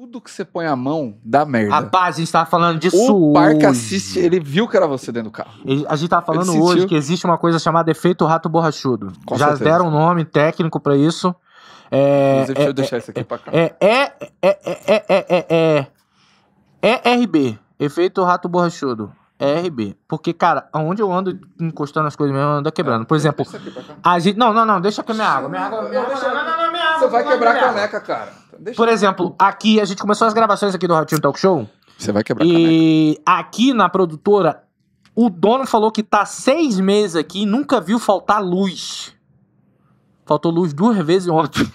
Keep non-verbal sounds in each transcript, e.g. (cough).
Tudo que você põe a mão dá merda. Rapaz, a gente tava falando disso O hoje. parque assiste, ele viu que era você dentro do carro. Ele- A gente tava falando Ele hoje sentiu. que existe uma coisa chamada efeito rato borrachudo. Com Já certeza. deram um nome técnico pra isso. É, Inclusive, deixa eu é, deixar isso aqui é, pra cá. é, é, é, é, é, é, é, é, é, é RB. Efeito rato borrachudo. É RB. Porque, cara, aonde eu ando encostando as coisas mesmo, eu ando quebrando. Por exemplo, a gente. Não, não, não, deixa aqui a minha água. Minha água. Minha água não, não, não, você vai quebrar a caneca, cara. Deixa Por exemplo, aqui a gente começou as gravações aqui do Ratinho Talk Show. Você vai quebrar a caneca. E aqui na produtora, o dono falou que tá seis meses aqui e nunca viu faltar luz. Faltou luz duas vezes ontem.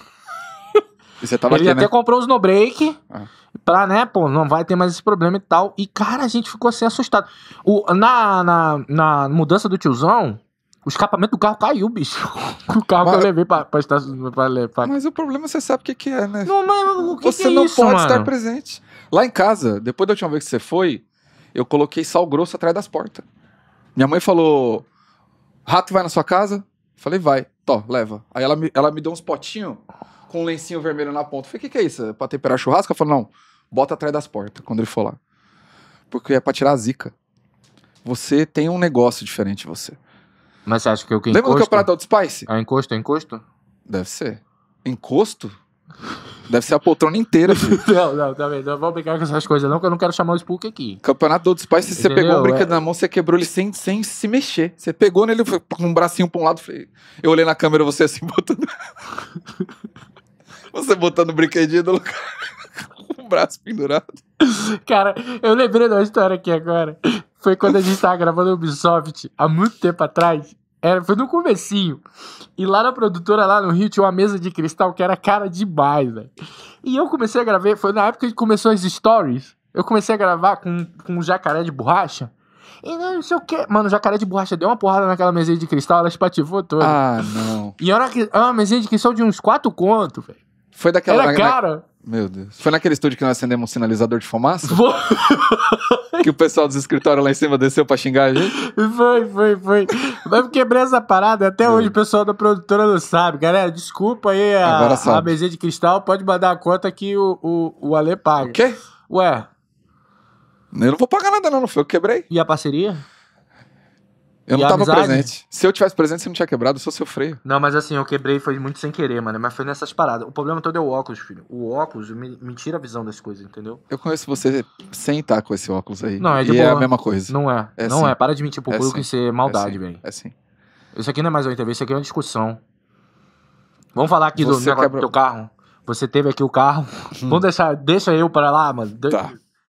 E você tava Ele aqui, até né? comprou os no break. Ah. Pra, né, pô, não vai ter mais esse problema e tal. E, cara, a gente ficou assim assustado. O, na, na, na mudança do tiozão, o escapamento do carro caiu, bicho. (laughs) O carro mas, que eu levei pra, pra, estação, pra, pra... Mas o problema você sabe o que, que é, né? Não, mas o que Você que é não isso, pode mano? estar presente. Lá em casa, depois da última vez que você foi, eu coloquei sal grosso atrás das portas. Minha mãe falou: Rato vai na sua casa? Falei, vai, to, leva. Aí ela me, ela me deu uns potinhos com um lencinho vermelho na ponta. falei, o que, que é isso? É pra temperar churrasco? Ela falou, não, bota atrás das portas quando ele for lá. Porque é pra tirar a zica. Você tem um negócio diferente de você. Mas você acha que eu que encosto? Lembra do campeonato Old Spice? É ah, o encosto, é o encosto? Deve ser. Encosto? Deve ser a poltrona inteira. (laughs) não, não, tá vendo? Não vou brincar com essas coisas, não, que eu não quero chamar o Spook aqui. Campeonato do Spice, você pegou o brinquedo é... na mão, você quebrou ele sem, sem se mexer. Você pegou nele com um bracinho pra um lado. Eu olhei na câmera você assim, (laughs) botando. você botando o brinquedinho no lugar. (laughs) com o braço pendurado. Cara, eu lembrei da história aqui agora foi quando a gente tava gravando o Ubisoft há muito tempo atrás. Era, foi no comecinho. E lá na produtora, lá no Rio, tinha uma mesa de cristal que era cara demais, velho. E eu comecei a gravar, foi na época que começou as stories. Eu comecei a gravar com, com um jacaré de borracha. E não sei o que. Mano, o jacaré de borracha deu uma porrada naquela mesinha de cristal, ela espatifou toda. Ah, não. E era, era uma mesinha de cristal de uns quatro contos, velho. Foi daquela. Era cara. É na... Meu Deus. Foi naquele estúdio que nós acendemos um sinalizador de fumaça? (laughs) que o pessoal dos escritórios lá em cima desceu pra xingar a gente? Foi, foi, foi. Mas quebrar quebrei essa parada. Até é. hoje o pessoal da produtora não sabe. Galera, desculpa aí a, a mesinha de cristal. Pode mandar a conta que o, o, o Ale paga. O quê? Ué. Eu não vou pagar nada não, não foi eu que quebrei. E a parceria? Eu e não tava amizade? presente. Se eu tivesse presente, você não tinha quebrado, eu sou seu freio. Não, mas assim, eu quebrei foi muito sem querer, mano. Mas foi nessas paradas. O problema todo é o óculos, filho. O óculos me, me tira a visão das coisas, entendeu? Eu conheço você sem estar com esse óculos aí. Não, é de e é boa. é a mesma coisa. Não é. é não sim. é. Para de mentir pro é público sim. e ser maldade, é velho. É sim. Isso aqui não é mais uma entrevista, isso aqui é uma discussão. Vamos falar aqui você do negócio quebra... do teu carro. Você teve aqui o carro. Hum. (laughs) Vamos deixar. Deixa eu para lá, mano. Tá.